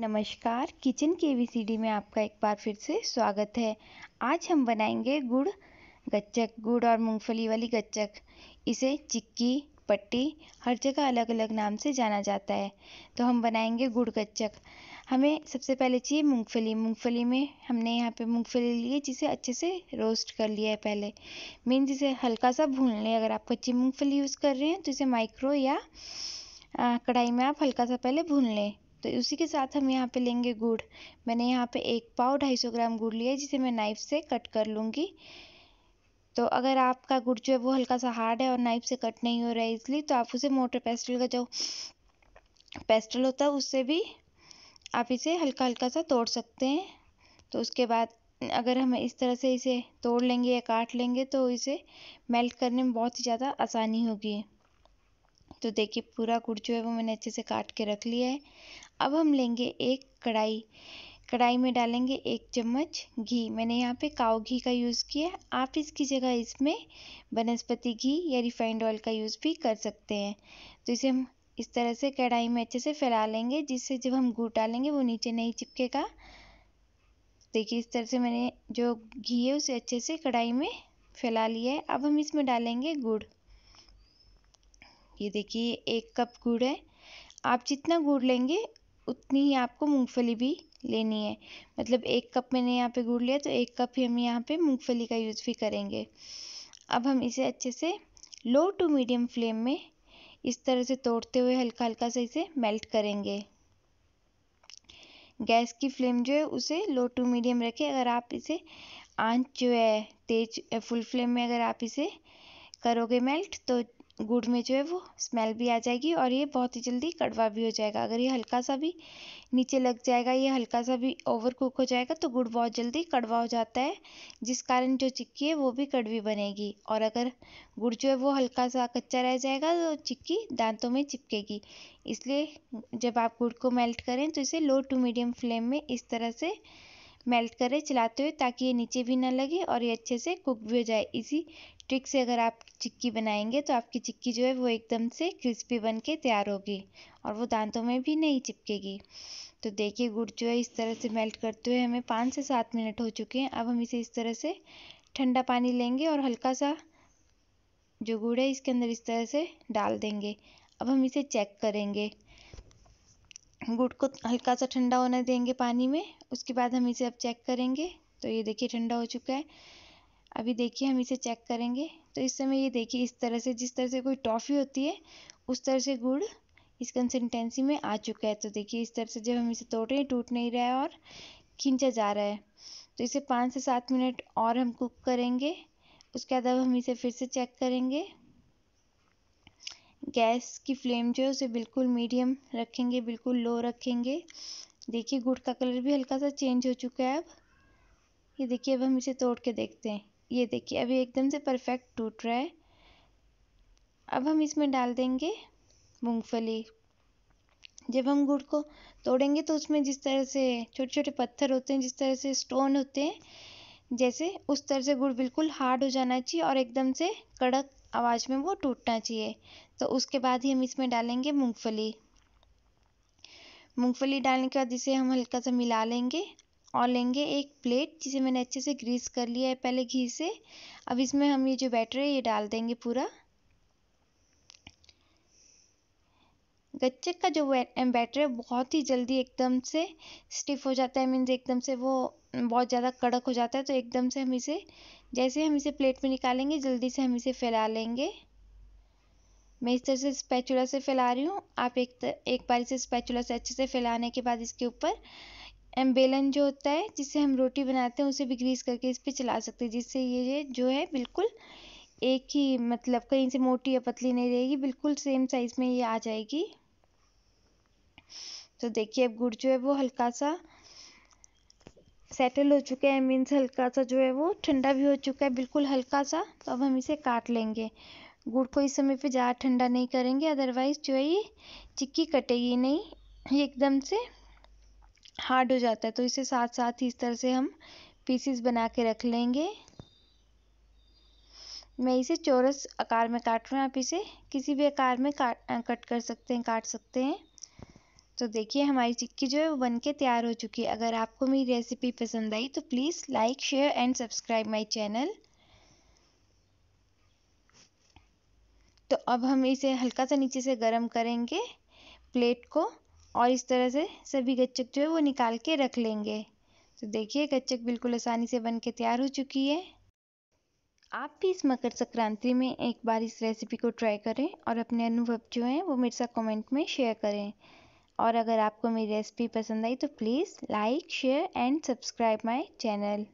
नमस्कार किचन के we C D में आपका एक बार फिर से स्वागत है आज हम बनाएंगे गुड़ गच्चक गुड़ और मूंगफली वाली गच्चक इसे चिक्की पट्टी हर जगह अलग अलग नाम से जाना जाता है तो हम बनाएंगे गुड़ गच्चक हमें सबसे पहले चाहिए मूंगफली मूंगफली में हमने यहाँ पे मूंगफली ली है जिसे अच्छे से रोस्ट कर लिया है पहले मीन्स इसे हल्का सा भून लें अगर आप कच्ची मूंगफली यूज़ कर रहे हैं तो इसे माइक्रो या कढ़ाई में आप हल्का सा पहले भून लें तो उसी के साथ हम यहाँ पे लेंगे गुड़ मैंने यहाँ पे एक पाव ढाई सौ ग्राम गुड़ लिया है जिसे मैं नाइफ़ से कट कर लूँगी तो अगर आपका गुड़ जो है वो हल्का सा हार्ड है और नाइफ़ से कट नहीं हो रहा है इसलिए तो आप उसे मोटर पेस्टल का जो पेस्टल होता है उससे भी आप इसे हल्का हल्का सा तोड़ सकते हैं तो उसके बाद अगर हम इस तरह से इसे तोड़ लेंगे या काट लेंगे तो इसे मेल्ट करने में बहुत ही ज़्यादा आसानी होगी तो देखिए पूरा गुड़ जो है वो मैंने अच्छे से काट के रख लिया है अब हम लेंगे एक कढ़ाई कढ़ाई में डालेंगे एक चम्मच घी मैंने यहाँ पे काव घी का यूज़ किया आप इसकी जगह इसमें वनस्पति घी या रिफाइंड ऑयल का यूज़ भी कर सकते हैं तो इसे हम इस तरह से कढ़ाई में अच्छे से फैला लेंगे जिससे जब हम गुड़ डालेंगे वो नीचे नहीं चिपकेगा देखिए इस तरह से मैंने जो घी है उसे अच्छे से कढ़ाई में फैला लिया है अब हम इसमें डालेंगे गुड़ ये देखिए एक कप गुड़ है आप जितना गुड़ लेंगे उतनी ही आपको मूंगफली भी लेनी है मतलब एक कप मैंने यहाँ पे गुड़ लिया तो एक कप ही हम यहाँ पे मूंगफली का यूज़ भी करेंगे अब हम इसे अच्छे से लो टू मीडियम फ्लेम में इस तरह से तोड़ते हुए हल्का हल्का से इसे मेल्ट करेंगे गैस की फ्लेम जो है उसे लो टू मीडियम रखें अगर आप इसे आंच जो है तेज फुल फ्लेम में अगर आप इसे करोगे मेल्ट तो गुड़ में जो है वो स्मेल भी आ जाएगी और ये बहुत ही जल्दी कड़वा भी हो जाएगा अगर ये हल्का सा भी नीचे लग जाएगा ये हल्का सा भी ओवर कुक हो जाएगा तो गुड़ बहुत जल्दी कड़वा हो जाता है जिस कारण जो चिक्की है वो भी कड़वी बनेगी और अगर गुड़ जो है वो हल्का सा कच्चा रह जाएगा तो चिक्की दांतों में चिपकेगी इसलिए जब आप गुड़ को मेल्ट करें तो इसे लो टू मीडियम फ्लेम में इस तरह से मेल्ट करें चलाते हुए ताकि ये नीचे भी ना लगे और ये अच्छे से कुक भी हो जाए इसी ट्रिक से अगर आप चिक्की बनाएंगे तो आपकी चिक्की जो है वो एकदम से क्रिस्पी बन के तैयार होगी और वो दांतों में भी नहीं चिपकेगी तो देखिए गुड़ जो है इस तरह से मेल्ट करते हुए हमें पाँच से सात मिनट हो चुके हैं अब हम इसे इस तरह से ठंडा पानी लेंगे और हल्का सा जो गुड़ है इसके अंदर इस तरह से डाल देंगे अब हम इसे चेक करेंगे गुड़ को हल्का सा ठंडा होने देंगे पानी में उसके बाद हम इसे अब चेक करेंगे तो ये देखिए ठंडा हो चुका है अभी देखिए हम इसे चेक करेंगे तो इस समय ये देखिए इस तरह से जिस तरह से कोई टॉफ़ी होती है उस तरह से गुड़ इस कंसिस्टेंसी में आ चुका है तो देखिए इस तरह से जब हम इसे तोड़ रहे हैं टूट नहीं रहा है और खींचा जा रहा है तो इसे पाँच से सात मिनट और हम कुक करेंगे उसके बाद अब हम इसे फिर से चेक करेंगे गैस की फ्लेम जो है उसे बिल्कुल मीडियम रखेंगे बिल्कुल लो रखेंगे देखिए गुड़ का कलर भी हल्का सा चेंज हो चुका है अब ये देखिए अब हम इसे तोड़ के देखते हैं ये देखिए अभी एकदम से परफेक्ट टूट रहा है अब हम इसमें डाल देंगे मूँगफली जब हम गुड़ को तोड़ेंगे तो उसमें जिस तरह से छोटे छोटे पत्थर होते हैं जिस तरह से स्टोन होते हैं जैसे उस तरह से गुड़ बिल्कुल हार्ड हो जाना चाहिए और एकदम से कड़क आवाज़ में वो टूटना चाहिए तो उसके बाद ही हम इसमें डालेंगे मूंगफली मूंगफली डालने के बाद इसे हम हल्का सा मिला लेंगे और लेंगे एक प्लेट जिसे मैंने अच्छे से ग्रीस कर लिया है पहले घी से अब इसमें हम ये जो बैटर है ये डाल देंगे पूरा गच्चक का जो बैटर है बहुत ही जल्दी एकदम से स्टिफ हो जाता है मीन्स एकदम से वो बहुत ज़्यादा कड़क हो जाता है तो एकदम से हम इसे जैसे हम इसे प्लेट में निकालेंगे जल्दी से हम इसे फैला लेंगे मैं इस तरह से स्पैचुला से फैला रही हूँ आप एक तर, एक बार इसे स्पैचुला से अच्छे से फैलाने के बाद इसके ऊपर बेलन जो होता है जिससे हम रोटी बनाते हैं उसे भी ग्रीस करके इस पर चला सकते हैं जिससे ये जो है बिल्कुल एक ही मतलब कहीं से मोटी या पतली नहीं रहेगी बिल्कुल सेम साइज़ में ये आ जाएगी तो देखिए अब गुड़ जो है वो हल्का सा सेटल हो चुका है मीन्स हल्का सा जो है वो ठंडा भी हो चुका है बिल्कुल हल्का सा तो अब हम इसे काट लेंगे गुड़ को इस समय पे ज़्यादा ठंडा नहीं करेंगे अदरवाइज़ जो है ये चिक्की कटेगी नहीं ये एकदम से हार्ड हो जाता है तो इसे साथ साथ ही इस तरह से हम पीसीस बना के रख लेंगे मैं इसे चौरस आकार में काट रहा हूँ आप इसे किसी भी आकार में काट कट कर सकते हैं काट सकते हैं तो देखिए हमारी चिक्की जो है वो बन के तैयार हो चुकी है अगर आपको मेरी रेसिपी पसंद आई तो please like share and subscribe my channel तो अब हम इसे हल्का सा नीचे से गर्म करेंगे प्लेट को और इस तरह से सभी गच्चक जो है वो निकाल के रख लेंगे तो देखिए गच्चक बिल्कुल आसानी से बन के तैयार हो चुकी है आप भी इस मकर संक्रांति में एक बार इस रेसिपी को ट्राई करें और अपने अनुभव जो हैं वो मेरे साथ कमेंट में शेयर करें और अगर आपको मेरी रेसिपी पसंद आई तो please like share and subscribe my channel